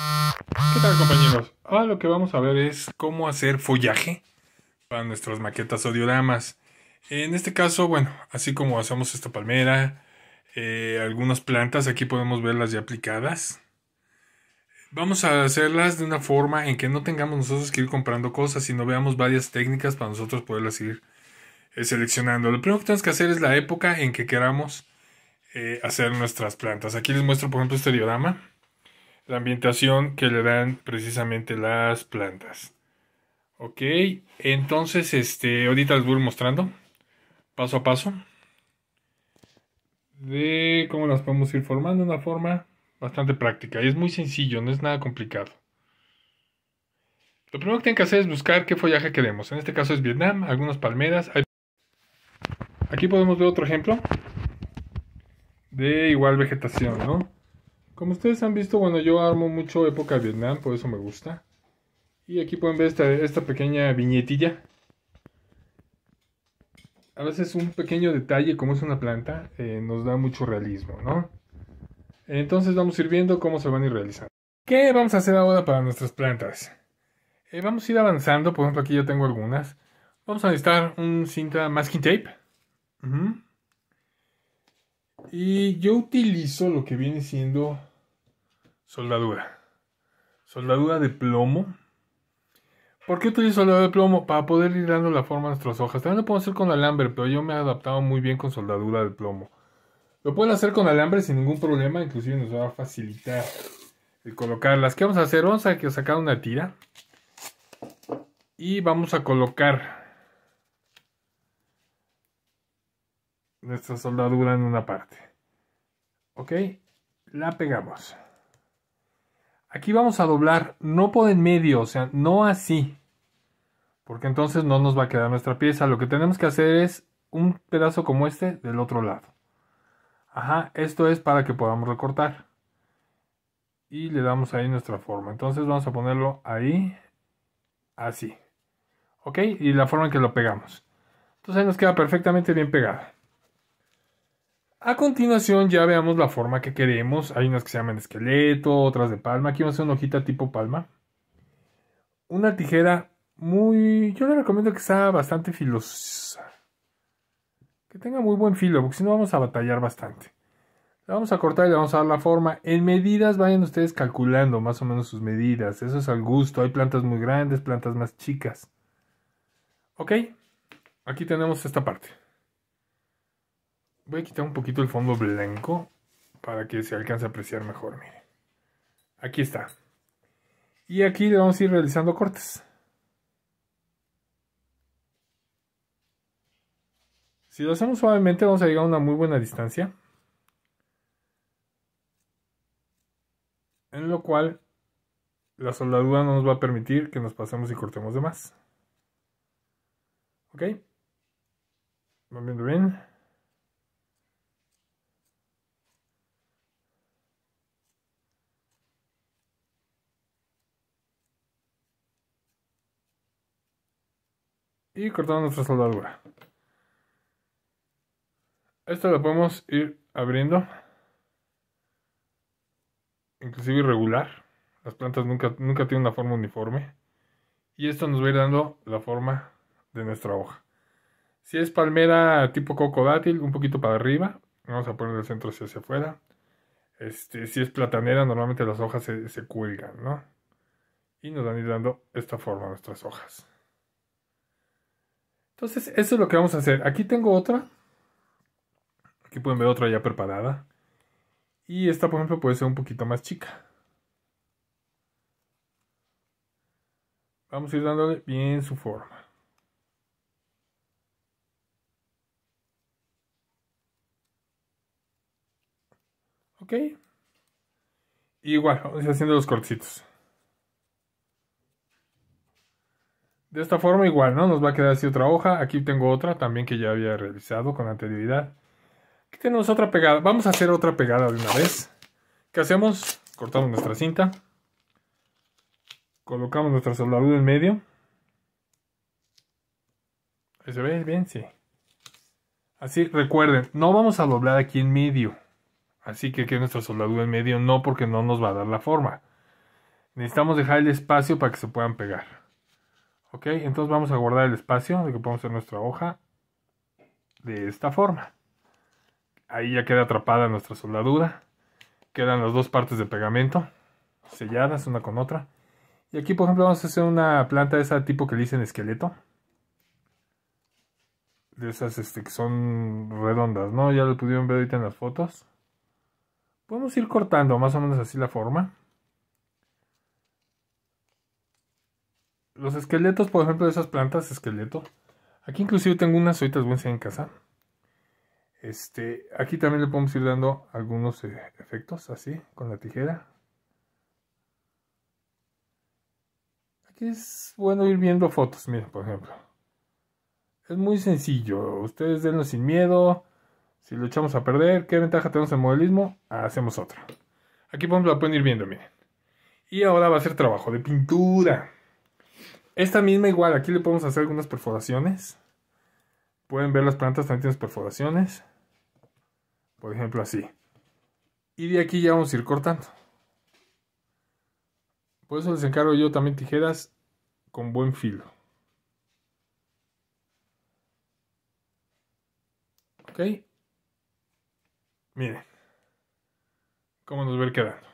¿Qué tal compañeros? Ahora lo que vamos a ver es cómo hacer follaje para nuestras maquetas o dioramas. En este caso, bueno, así como hacemos esta palmera, eh, algunas plantas, aquí podemos verlas ya aplicadas. Vamos a hacerlas de una forma en que no tengamos nosotros que ir comprando cosas, sino veamos varias técnicas para nosotros poderlas ir eh, seleccionando. Lo primero que tenemos que hacer es la época en que queramos eh, hacer nuestras plantas. Aquí les muestro, por ejemplo, este diorama la ambientación que le dan precisamente las plantas. Ok, entonces este, ahorita les voy mostrando paso a paso de cómo las podemos ir formando de una forma bastante práctica. Y es muy sencillo, no es nada complicado. Lo primero que tienen que hacer es buscar qué follaje queremos. En este caso es Vietnam, algunas palmeras. Aquí podemos ver otro ejemplo de igual vegetación, ¿no? Como ustedes han visto, bueno, yo armo mucho época Vietnam, por eso me gusta. Y aquí pueden ver esta, esta pequeña viñetilla. A veces un pequeño detalle, como es una planta, eh, nos da mucho realismo, ¿no? Entonces vamos a ir viendo cómo se van a ir realizando. ¿Qué vamos a hacer ahora para nuestras plantas? Eh, vamos a ir avanzando, por ejemplo aquí ya tengo algunas. Vamos a necesitar un cinta masking tape. Y yo utilizo lo que viene siendo Soldadura. Soldadura de plomo. ¿Por qué utilizo soldadura de plomo? Para poder ir dando la forma a nuestras hojas. También lo puedo hacer con alambre, pero yo me he adaptado muy bien con soldadura de plomo. Lo pueden hacer con alambre sin ningún problema, inclusive nos va a facilitar el colocarlas. ¿Qué vamos a hacer? Vamos a sacar una tira y vamos a colocar nuestra soldadura en una parte. ¿Ok? La pegamos. Aquí vamos a doblar no por en medio, o sea, no así. Porque entonces no nos va a quedar nuestra pieza. Lo que tenemos que hacer es un pedazo como este del otro lado. Ajá, esto es para que podamos recortar. Y le damos ahí nuestra forma. Entonces vamos a ponerlo ahí, así. ¿Ok? Y la forma en que lo pegamos. Entonces ahí nos queda perfectamente bien pegada. A continuación ya veamos la forma que queremos. Hay unas que se llaman esqueleto, otras de palma. Aquí vamos a hacer una hojita tipo palma. Una tijera muy... Yo le recomiendo que sea bastante filosa. Que tenga muy buen filo, porque si no vamos a batallar bastante. La vamos a cortar y le vamos a dar la forma. En medidas vayan ustedes calculando más o menos sus medidas. Eso es al gusto. Hay plantas muy grandes, plantas más chicas. ¿Ok? Aquí tenemos esta parte. Voy a quitar un poquito el fondo blanco para que se alcance a apreciar mejor, miren. Aquí está. Y aquí le vamos a ir realizando cortes. Si lo hacemos suavemente vamos a llegar a una muy buena distancia. En lo cual la soldadura no nos va a permitir que nos pasemos y cortemos de más. ¿Ok? ¿Vamos viendo bien? y cortamos nuestra soldadura. Esto lo podemos ir abriendo. Inclusive irregular. Las plantas nunca, nunca tienen una forma uniforme. Y esto nos va a ir dando la forma de nuestra hoja. Si es palmera tipo coco dátil, un poquito para arriba. Vamos a poner el centro hacia, afuera. Este, si es platanera, normalmente las hojas se, cuelgan, ¿no? Y nos van a ir dando esta forma a nuestras hojas. Entonces, eso es lo que vamos a hacer. Aquí tengo otra. Aquí pueden ver otra ya preparada. Y esta, por ejemplo, puede ser un poquito más chica. Vamos a ir dándole bien su forma. Ok. igual, vamos a ir haciendo los cortecitos. De esta forma igual, ¿no? Nos va a quedar así otra hoja. Aquí tengo otra también que ya había realizado con anterioridad. Aquí tenemos otra pegada. Vamos a hacer otra pegada de una vez. ¿Qué hacemos? Cortamos nuestra cinta. Colocamos nuestra soldadura en medio. se ve bien, sí. Así, recuerden, no vamos a doblar aquí en medio. Así que aquí nuestra soldadura en medio, no porque no nos va a dar la forma. Necesitamos dejar el espacio para que se puedan pegar. Ok, entonces vamos a guardar el espacio de que podemos hacer nuestra hoja de esta forma. Ahí ya queda atrapada nuestra soldadura. Quedan las dos partes de pegamento selladas una con otra. Y aquí, por ejemplo, vamos a hacer una planta de ese tipo que le dicen esqueleto. De esas este, que son redondas, ¿no? Ya lo pudieron ver ahorita en las fotos. Podemos ir cortando más o menos así la forma. los esqueletos, por ejemplo, de esas plantas esqueleto. Aquí inclusive tengo unas, ahorita buenas en casa. Este, aquí también le podemos ir dando algunos eh, efectos, así, con la tijera. Aquí es bueno ir viendo fotos, miren, por ejemplo. Es muy sencillo, ustedes denlo sin miedo. Si lo echamos a perder, ¿qué ventaja tenemos en modelismo? Hacemos otra. Aquí, por ejemplo, la pueden ir viendo, miren. Y ahora va a ser trabajo de pintura. Esta misma igual, aquí le podemos hacer algunas perforaciones. Pueden ver las plantas, también tienen perforaciones. Por ejemplo, así. Y de aquí ya vamos a ir cortando. Por eso les encargo yo también tijeras con buen filo. Ok. Miren. Cómo nos va a ir quedando.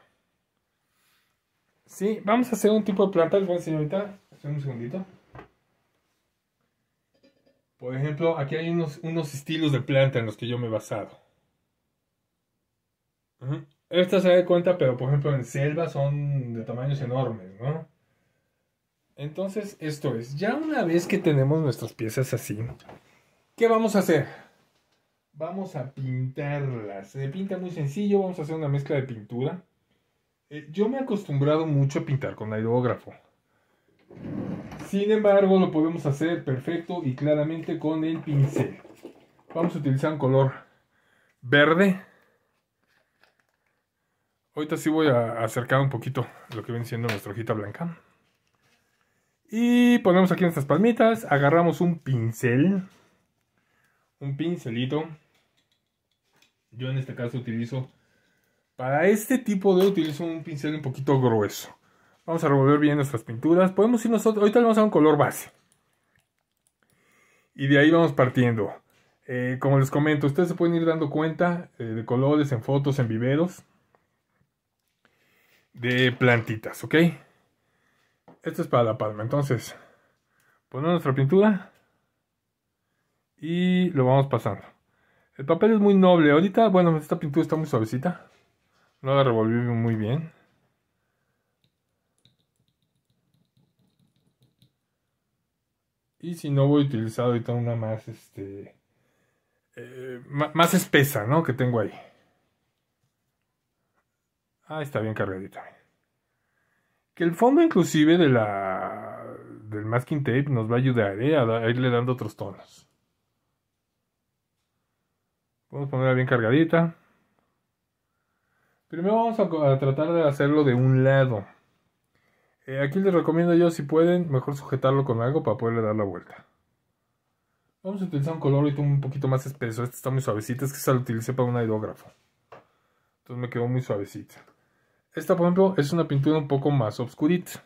Sí, vamos a hacer un tipo de planta, les voy a enseñar un segundito. Por ejemplo, aquí hay unos, unos estilos de planta en los que yo me he basado. Esta se da cuenta, pero por ejemplo en selva son de tamaños enormes, ¿no? Entonces, esto es, ya una vez que tenemos nuestras piezas así, ¿qué vamos a hacer? Vamos a pintarlas. Se pinta muy sencillo, vamos a hacer una mezcla de pintura. Eh, yo me he acostumbrado mucho a pintar con aerógrafo. Sin embargo, lo podemos hacer perfecto y claramente con el pincel. Vamos a utilizar un color verde. Ahorita sí voy a acercar un poquito lo que viene siendo nuestra hojita blanca. Y ponemos aquí nuestras palmitas, agarramos un pincel, un pincelito. Yo en este caso utilizo para este tipo de utilizo un pincel un poquito grueso. Vamos a revolver bien nuestras pinturas. Podemos ir nosotros, ahorita vamos a un color base. Y de ahí vamos partiendo. Eh, como les comento, ustedes se pueden ir dando cuenta eh, de colores en fotos, en viveros. De plantitas, ¿ok? Esto es para la palma. Entonces, ponemos nuestra pintura. Y lo vamos pasando. El papel es muy noble. Ahorita, bueno, esta pintura está muy suavecita. No la revolví muy bien. Y si no voy utilizar ahorita una más, este, eh, más espesa, ¿no? Que tengo ahí. Ah, está bien cargadita. Que el fondo inclusive de la, del masking tape nos va a ayudar eh, a, irle dando otros tonos. Vamos a ponerla bien cargadita. Primero vamos a, tratar de hacerlo de un lado. Eh, aquí les recomiendo yo, si pueden, mejor sujetarlo con algo para poderle dar la vuelta. Vamos a utilizar un color un poquito más espeso. Este está muy suavecito, es que se lo utilicé para un aerógrafo. Entonces me quedó muy suavecita. Esta, por ejemplo, es una pintura un poco más obscurita.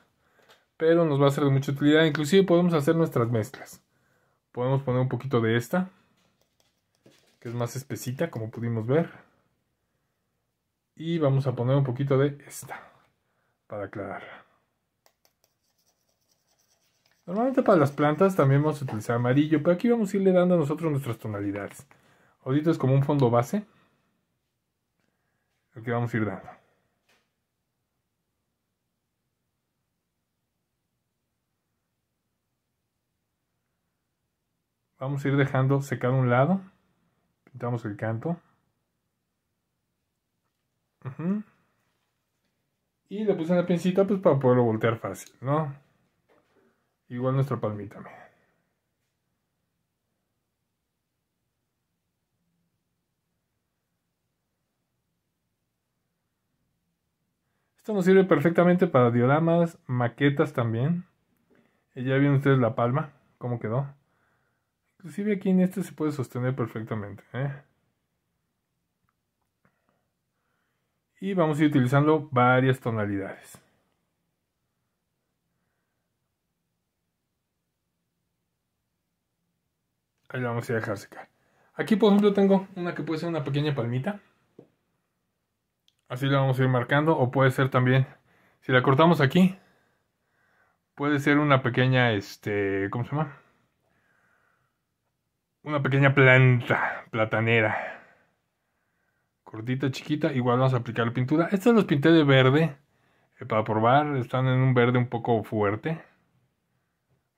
Pero nos va a ser de mucha utilidad. Inclusive podemos hacer nuestras mezclas. Podemos poner un poquito de esta. Que es más espesita, como pudimos ver. Y vamos a poner un poquito de esta para aclarar Normalmente para las plantas también vamos a utilizar amarillo, pero aquí vamos a irle dando a nosotros nuestras tonalidades. Ahorita es como un fondo base. El que vamos a ir dando. Vamos a ir dejando secar un lado. Pintamos el canto. Y le puse una pincita pues para poderlo voltear fácil, ¿no? Igual nuestra palmita, Esto nos sirve perfectamente para dioramas, maquetas también. Eh, ya vieron ustedes la palma, cómo quedó. Inclusive aquí en este se puede sostener perfectamente. ¿eh? y vamos a ir utilizando varias tonalidades. Ahí la vamos a dejar secar. Aquí por ejemplo tengo una que puede ser una pequeña palmita. Así la vamos a ir marcando o puede ser también, si la cortamos aquí, puede ser una pequeña, este, ¿cómo se llama? Una pequeña planta platanera. Cortita, chiquita. Igual vamos a aplicar la pintura. Estos los pinté de verde. Eh, para probar. Están en un verde un poco fuerte.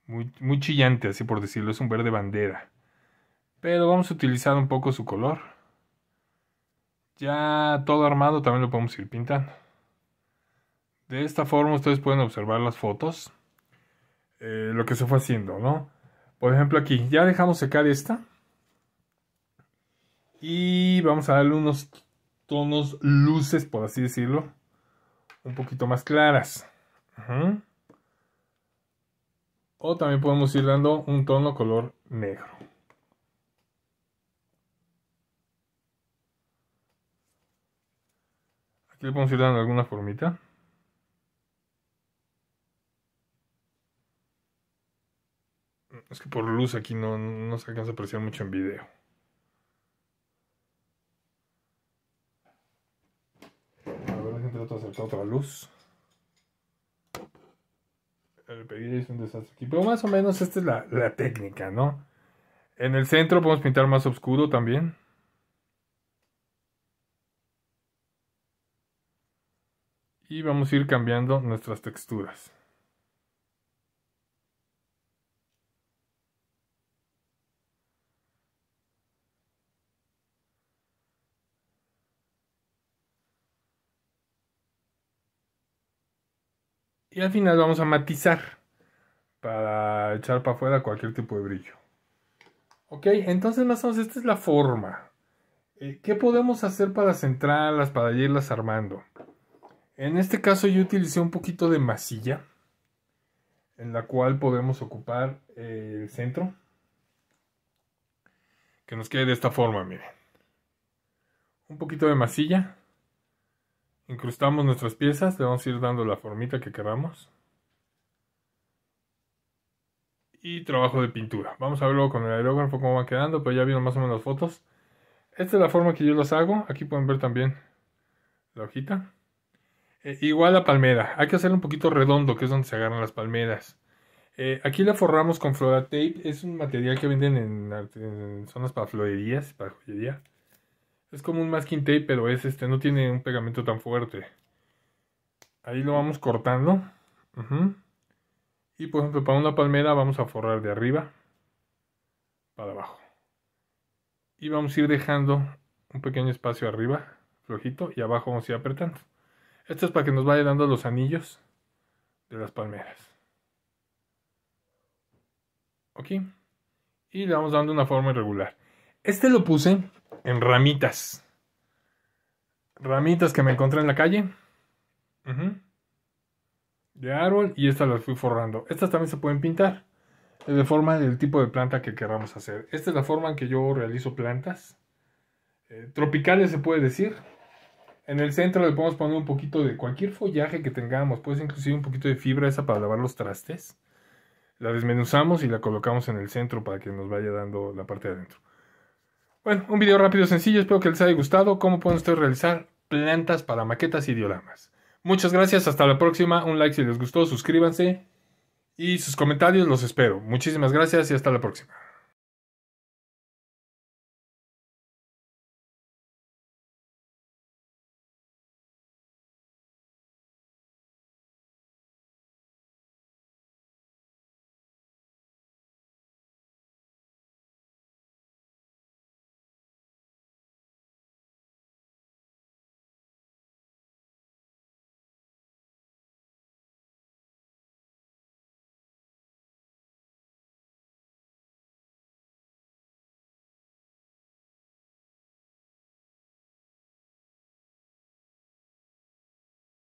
Muy, chillante, así por decirlo. Es un verde bandera. Pero vamos a utilizar un poco su color. Ya todo armado también lo podemos ir pintando. De esta forma ustedes pueden observar las fotos. Eh, lo que se fue haciendo, ¿no? Por ejemplo aquí, ya dejamos secar esta. Y vamos a darle unos tonos luces, por así decirlo, un poquito más claras. O también podemos ir dando un tono color negro. Aquí le podemos ir dando alguna formita. Es que por luz aquí no, no se alcanza a apreciar mucho en video. otra luz. Pero más o menos esta es la, técnica, ¿no? En el centro podemos pintar más oscuro también. Y vamos a ir cambiando nuestras texturas. Y al final vamos a matizar para echar para afuera cualquier tipo de brillo. Ok, entonces más o menos esta es la forma. Eh, ¿Qué podemos hacer para centrarlas, para irlas armando? En este caso yo utilicé un poquito de masilla en la cual podemos ocupar eh, el centro. Que nos quede de esta forma, miren. Un poquito de masilla. Incrustamos nuestras piezas, le vamos a ir dando la formita que queramos. Y trabajo de pintura. Vamos a ver luego con el aerógrafo cómo van quedando, pero ya vieron más o menos fotos. Esta es la forma que yo las hago. Aquí pueden ver también la hojita. Eh, igual la palmera. Hay que hacerlo un poquito redondo, que es donde se agarran las palmeras. Eh, aquí la forramos con Flora Tape. Es un material que venden en, zonas para florerías, para joyería. Es como un masking tape, pero es este, no tiene un pegamento tan fuerte. Ahí lo vamos cortando. Y por ejemplo, para una palmera vamos a forrar de arriba para abajo. Y vamos a ir dejando un pequeño espacio arriba, flojito, y abajo vamos a ir apretando. Esto es para que nos vaya dando los anillos de las palmeras. Ok. Y le vamos dando una forma irregular. Este lo puse en ramitas. Ramitas que me encontré en la calle. De árbol. Y estas las fui forrando. Estas también se pueden pintar. de forma del tipo de planta que queramos hacer. Esta es la forma en que yo realizo plantas. Eh, tropicales se puede decir. En el centro le podemos poner un poquito de cualquier follaje que tengamos. Puede ser inclusive un poquito de fibra esa para lavar los trastes. La desmenuzamos y la colocamos en el centro para que nos vaya dando la parte de adentro. Bueno, un video rápido y sencillo, espero que les haya gustado cómo pueden ustedes realizar plantas para maquetas y dioramas. Muchas gracias, hasta la próxima, un like si les gustó, suscríbanse y sus comentarios los espero. Muchísimas gracias y hasta la próxima.